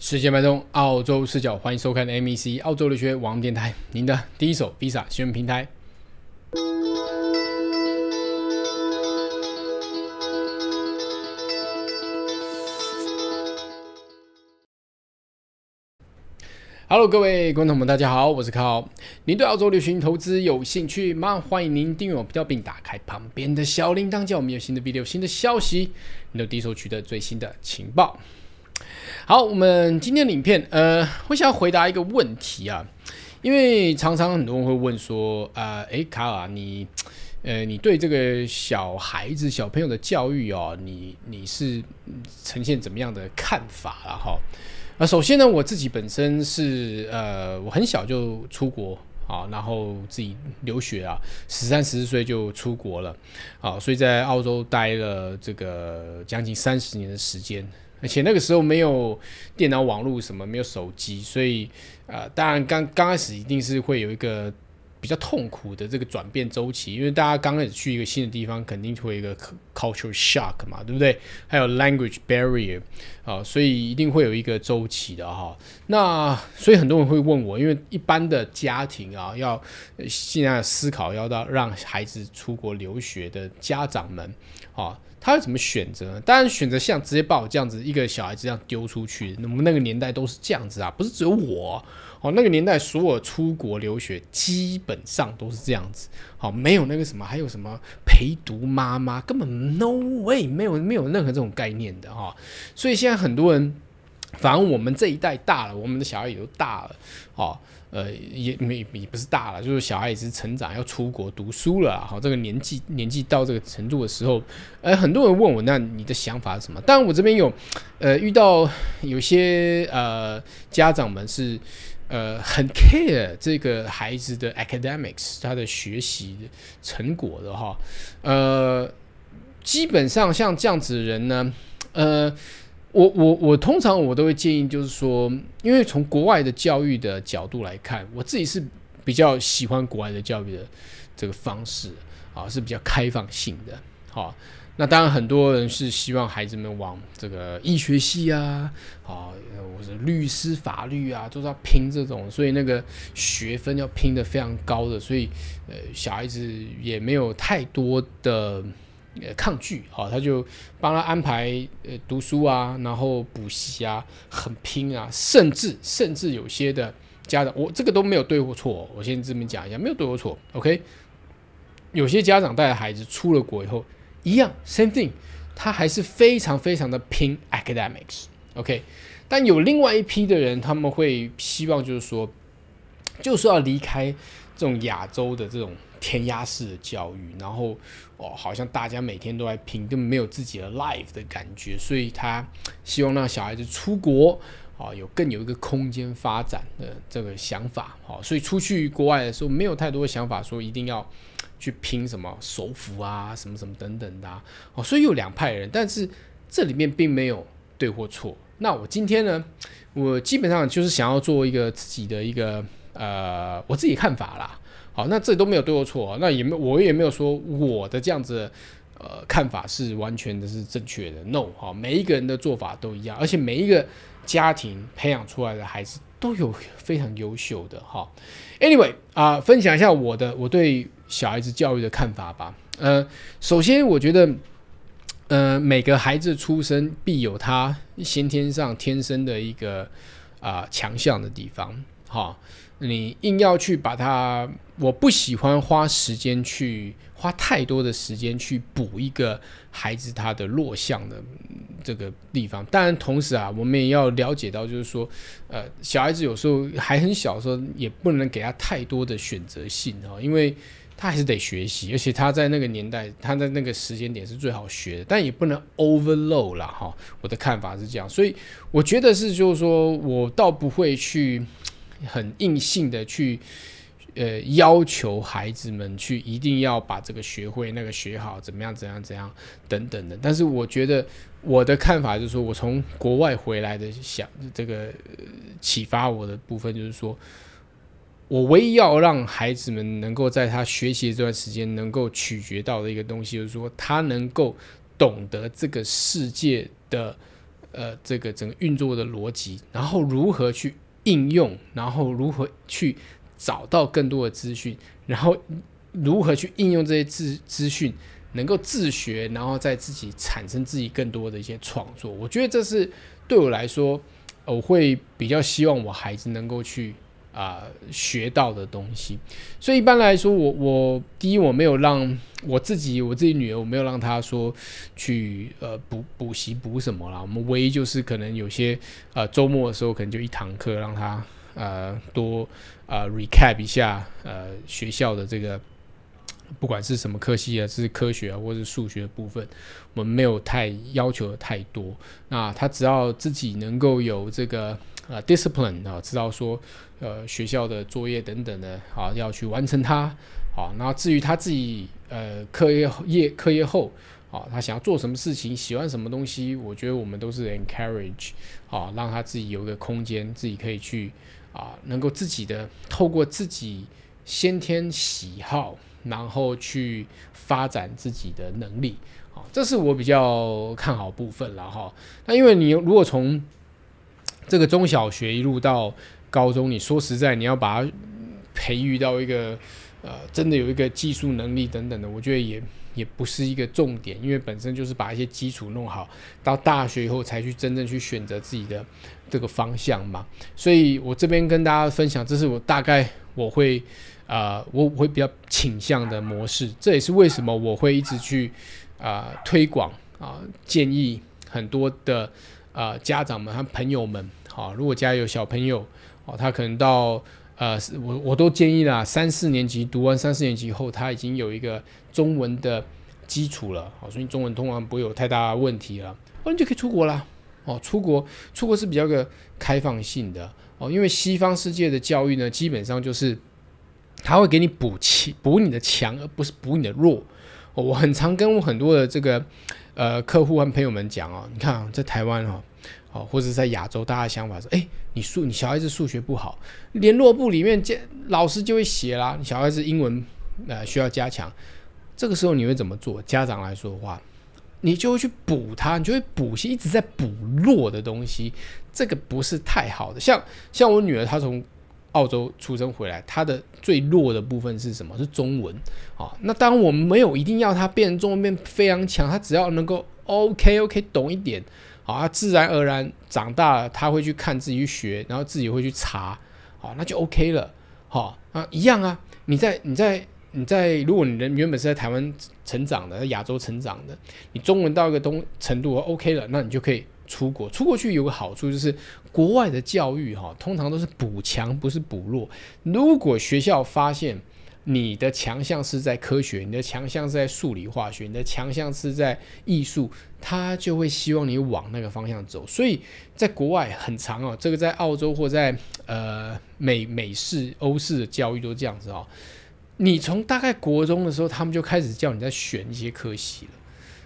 世界脉动，澳洲视角，欢迎收看 M E C 澳洲留学网电台，您的第一手 Visa 新闻平台。Hello，各位观众们，大家好，我是康。您对澳洲留学投资有兴趣吗？欢迎您订阅我频道，并打开旁边的小铃铛，叫我们有新的 video、新的消息，您的第一手取得最新的情报。好，我们今天的影片，呃，我想要回答一个问题啊，因为常常很多人会问说，啊，诶，卡尔，你，呃，你对这个小孩子、小朋友的教育哦，你你是呈现怎么样的看法了哈？啊，首先呢，我自己本身是，呃，我很小就出国啊，然后自己留学啊，十三十四岁就出国了，好，所以在澳洲待了这个将近三十年的时间。而且那个时候没有电脑、网络什么，没有手机，所以呃，当然刚刚开始一定是会有一个比较痛苦的这个转变周期，因为大家刚开始去一个新的地方，肯定会一个 cultural shock 嘛，对不对？还有 language barrier 啊，所以一定会有一个周期的哈。那所以很多人会问我，因为一般的家庭啊，要现在思考要到让孩子出国留学的家长们啊。他会怎么选择？当然选择像直接把我这样子一个小孩子这样丢出去。那们那个年代都是这样子啊，不是只有我哦。那个年代所有出国留学基本上都是这样子，好没有那个什么，还有什么陪读妈妈，根本 no way，没有没有任何这种概念的哈。所以现在很多人。反正我们这一代大了，我们的小孩也都大了，哦，呃，也没也不是大了，就是小孩也是成长要出国读书了，哈，这个年纪年纪到这个程度的时候，呃，很多人问我，那你的想法是什么？当然，我这边有，呃，遇到有些呃家长们是呃很 care 这个孩子的 academics，他的学习成果的哈，呃，基本上像这样子的人呢，呃。我我我通常我都会建议，就是说，因为从国外的教育的角度来看，我自己是比较喜欢国外的教育的这个方式啊，是比较开放性的。好，那当然很多人是希望孩子们往这个医学系啊，啊，或者律师法律啊，都是要拼这种，所以那个学分要拼的非常高的，所以呃，小孩子也没有太多的。抗拒啊，他就帮他安排呃读书啊，然后补习啊，很拼啊，甚至甚至有些的家长，我这个都没有对或错，我先这么讲一下，没有对或错，OK。有些家长带着孩子出了国以后，一样 same thing，他还是非常非常的拼 academics，OK。但有另外一批的人，他们会希望就是说，就是要离开这种亚洲的这种。填鸭式的教育，然后哦，好像大家每天都来拼，根本没有自己的 life 的感觉，所以他希望让小孩子出国，啊，有更有一个空间发展的这个想法，哦，所以出去国外的时候，没有太多想法，说一定要去拼什么首府啊，什么什么等等的，哦，所以有两派人，但是这里面并没有对或错。那我今天呢，我基本上就是想要做一个自己的一个呃，我自己看法啦。好，那这都没有对或错啊，那也没我也没有说我的这样子，呃，看法是完全的是正确的。No，哈，每一个人的做法都一样，而且每一个家庭培养出来的孩子都有非常优秀的哈。Anyway，啊，分享一下我的我对小孩子教育的看法吧。呃，首先我觉得，呃，每个孩子出生必有他先天上天生的一个啊强项的地方。哈，你硬要去把它，我不喜欢花时间去花太多的时间去补一个孩子他的弱项的这个地方。当然，同时啊，我们也要了解到，就是说，呃，小孩子有时候还很小的时候，也不能给他太多的选择性啊，因为他还是得学习，而且他在那个年代，他在那个时间点是最好学的，但也不能 overload 了哈。我的看法是这样，所以我觉得是，就是说我倒不会去。很硬性的去，呃，要求孩子们去一定要把这个学会，那个学好，怎么样，怎样，怎样，等等的。但是我觉得我的看法就是说，我从国外回来的，想这个启发我的部分就是说，我唯一要让孩子们能够在他学习这段时间能够取决到的一个东西，就是说他能够懂得这个世界的呃这个整个运作的逻辑，然后如何去。应用，然后如何去找到更多的资讯，然后如何去应用这些资资讯，能够自学，然后在自己产生自己更多的一些创作。我觉得这是对我来说，我会比较希望我孩子能够去。啊，学到的东西，所以一般来说，我我第一我没有让我自己我自己女儿，我没有让她说去呃补补习补什么啦。我们唯一就是可能有些呃周末的时候，可能就一堂课让她呃多呃 recap 一下呃学校的这个不管是什么科系啊，是科学啊，或是数学部分，我们没有太要求的太多。那她只要自己能够有这个。啊，discipline 啊，知道说，呃，学校的作业等等的啊，要去完成它。好，那至于他自己，呃，课业业课业后，啊，他想要做什么事情，喜欢什么东西，我觉得我们都是 encourage，啊，让他自己有一个空间，自己可以去啊，能够自己的透过自己先天喜好，然后去发展自己的能力。好，这是我比较看好部分了哈。那因为你如果从这个中小学一路到高中，你说实在，你要把它培育到一个呃，真的有一个技术能力等等的，我觉得也也不是一个重点，因为本身就是把一些基础弄好，到大学以后才去真正去选择自己的这个方向嘛。所以我这边跟大家分享，这是我大概我会啊，我会比较倾向的模式，这也是为什么我会一直去啊推广啊，建议很多的。呃，家长们和朋友们，好，如果家有小朋友，哦，他可能到，呃，我我都建议啦，三四年级读完三四年级后，他已经有一个中文的基础了，哦，所以中文通常不会有太大问题了，哦，你就可以出国啦。哦，出国，出国是比较个开放性的，哦，因为西方世界的教育呢，基本上就是，他会给你补强，补你的强，而不是补你的弱，我很常跟我很多的这个，呃，客户和朋友们讲啊，你看啊，在台湾哦。或者在亚洲，大家想法是：哎，你数你小孩子数学不好，联络部里面，见老师就会写啦。你小孩子英文呃需要加强，这个时候你会怎么做？家长来说的话，你就会去补他，你就会补一些一直在补弱的东西。这个不是太好的。像像我女儿，她从澳洲出生回来，她的最弱的部分是什么？是中文啊。那当然我们没有一定要她变成中文变非常强，她只要能够 OK OK 懂一点。啊，自然而然长大了，他会去看自己去学，然后自己会去查，好，那就 OK 了，好，啊，一样啊。你在，你在，你在，如果你人原本是在台湾成长的，在亚洲成长的，你中文到一个东程度 OK 了，那你就可以出国。出国去有个好处就是，国外的教育哈，通常都是补强，不是补弱。如果学校发现，你的强项是在科学，你的强项是在数理化学，你的强项是在艺术，他就会希望你往那个方向走。所以在国外很长哦，这个在澳洲或在呃美美式、欧式的教育都这样子哦。你从大概国中的时候，他们就开始叫你在选一些科系了。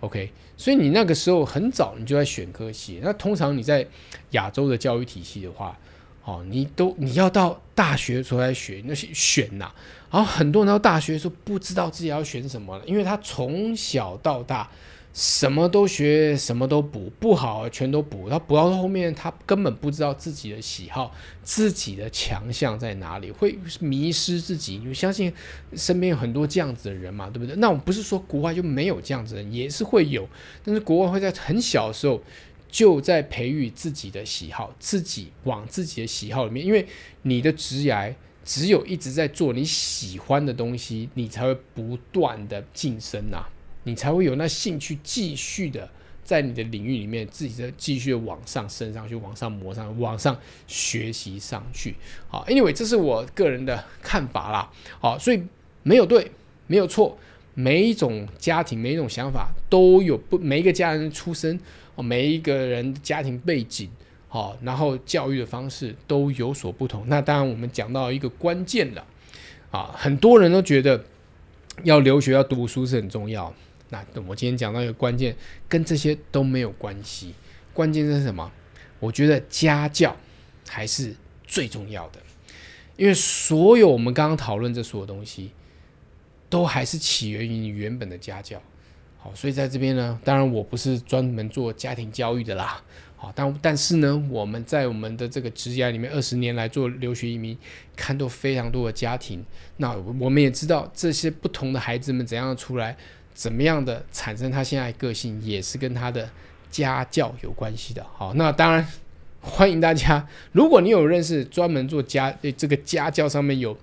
OK，所以你那个时候很早，你就在选科系。那通常你在亚洲的教育体系的话，哦，你都你要到大学时候来学那些选呐，然后很多人到大学的时候不知道自己要选什么了，因为他从小到大什么都学，什么都补，不好全都补，他补到后面他根本不知道自己的喜好，自己的强项在哪里，会迷失自己。你相信身边有很多这样子的人嘛，对不对？那我不是说国外就没有这样子的人，也是会有，但是国外会在很小的时候。就在培育自己的喜好，自己往自己的喜好里面，因为你的职业只有一直在做你喜欢的东西，你才会不断的晋升呐，你才会有那兴趣继续的在你的领域里面，自己在继续往上升上去，往上磨上，往上学习上去。好，Anyway，这是我个人的看法啦。好，所以没有对，没有错。每一种家庭、每一种想法都有不每一个家人出哦，每一个人家庭背景，好，然后教育的方式都有所不同。那当然，我们讲到一个关键了，啊，很多人都觉得要留学、要读书是很重要。那我今天讲到一个关键，跟这些都没有关系。关键是什么？我觉得家教还是最重要的，因为所有我们刚刚讨论这所有东西。都还是起源于你原本的家教，好，所以在这边呢，当然我不是专门做家庭教育的啦，好，但但是呢，我们在我们的这个职业里面二十年来做留学移民，看到非常多的家庭，那我们也知道这些不同的孩子们怎样出来，怎么样的产生他现在的个性，也是跟他的家教有关系的，好，那当然欢迎大家，如果你有认识专门做家这个家教上面有。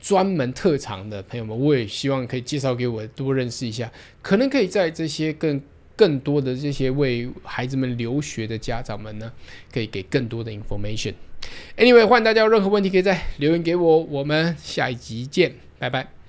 专门特长的朋友们，我也希望可以介绍给我多认识一下，可能可以在这些更更多的这些为孩子们留学的家长们呢，可以给更多的 information。Anyway，欢迎大家有任何问题可以在留言给我，我们下一集见，拜拜。